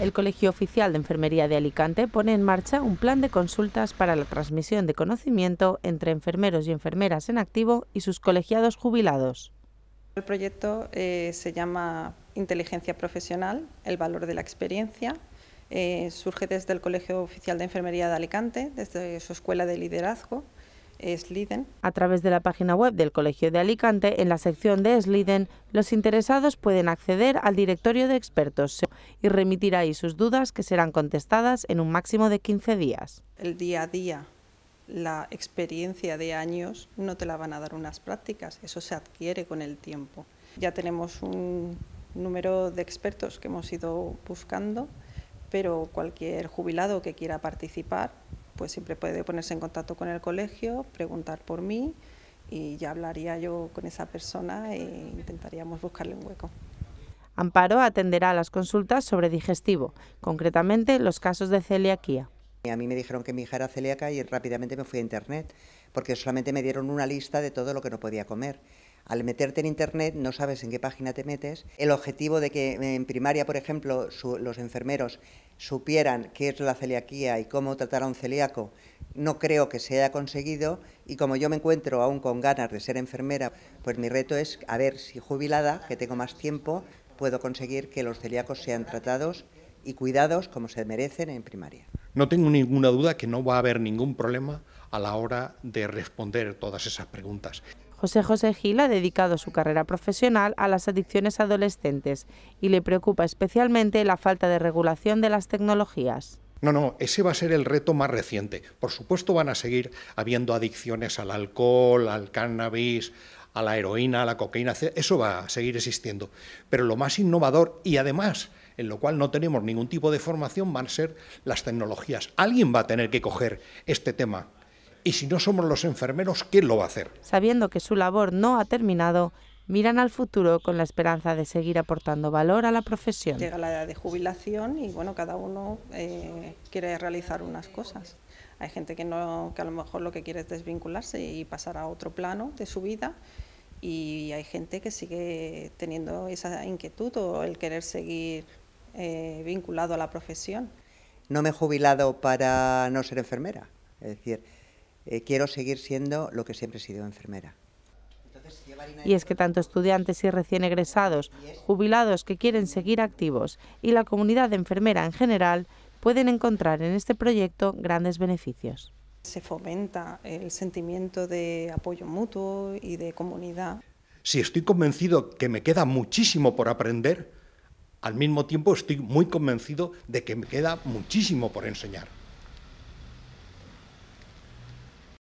El Colegio Oficial de Enfermería de Alicante pone en marcha un plan de consultas para la transmisión de conocimiento entre enfermeros y enfermeras en activo y sus colegiados jubilados. El proyecto eh, se llama Inteligencia Profesional, el valor de la experiencia. Eh, surge desde el Colegio Oficial de Enfermería de Alicante, desde su escuela de liderazgo. A través de la página web del Colegio de Alicante, en la sección de Sliden, los interesados pueden acceder al directorio de expertos y remitir ahí sus dudas que serán contestadas en un máximo de 15 días. El día a día, la experiencia de años no te la van a dar unas prácticas, eso se adquiere con el tiempo. Ya tenemos un número de expertos que hemos ido buscando, pero cualquier jubilado que quiera participar pues siempre puede ponerse en contacto con el colegio, preguntar por mí y ya hablaría yo con esa persona e intentaríamos buscarle un hueco. Amparo atenderá las consultas sobre digestivo, concretamente los casos de celiaquía. A mí me dijeron que mi hija era celíaca y rápidamente me fui a internet, porque solamente me dieron una lista de todo lo que no podía comer al meterte en Internet no sabes en qué página te metes. El objetivo de que en primaria, por ejemplo, los enfermeros supieran qué es la celiaquía y cómo tratar a un celíaco, no creo que se haya conseguido y como yo me encuentro aún con ganas de ser enfermera, pues mi reto es a ver si jubilada, que tengo más tiempo, puedo conseguir que los celíacos sean tratados y cuidados como se merecen en primaria. No tengo ninguna duda que no va a haber ningún problema a la hora de responder todas esas preguntas. José José Gil ha dedicado su carrera profesional a las adicciones adolescentes y le preocupa especialmente la falta de regulación de las tecnologías. No, no, ese va a ser el reto más reciente. Por supuesto van a seguir habiendo adicciones al alcohol, al cannabis, a la heroína, a la cocaína, eso va a seguir existiendo. Pero lo más innovador y además en lo cual no tenemos ningún tipo de formación van a ser las tecnologías. Alguien va a tener que coger este tema y si no somos los enfermeros, ¿quién lo va a hacer? Sabiendo que su labor no ha terminado, miran al futuro con la esperanza de seguir aportando valor a la profesión. Llega la edad de jubilación y bueno, cada uno eh, quiere realizar unas cosas. Hay gente que, no, que a lo mejor lo que quiere es desvincularse y pasar a otro plano de su vida y hay gente que sigue teniendo esa inquietud o el querer seguir eh, vinculado a la profesión. No me he jubilado para no ser enfermera, es decir, eh, quiero seguir siendo lo que siempre he sido enfermera. Y es que tanto estudiantes y recién egresados, jubilados que quieren seguir activos y la comunidad de enfermera en general pueden encontrar en este proyecto grandes beneficios. Se fomenta el sentimiento de apoyo mutuo y de comunidad. Si estoy convencido que me queda muchísimo por aprender, al mismo tiempo estoy muy convencido de que me queda muchísimo por enseñar.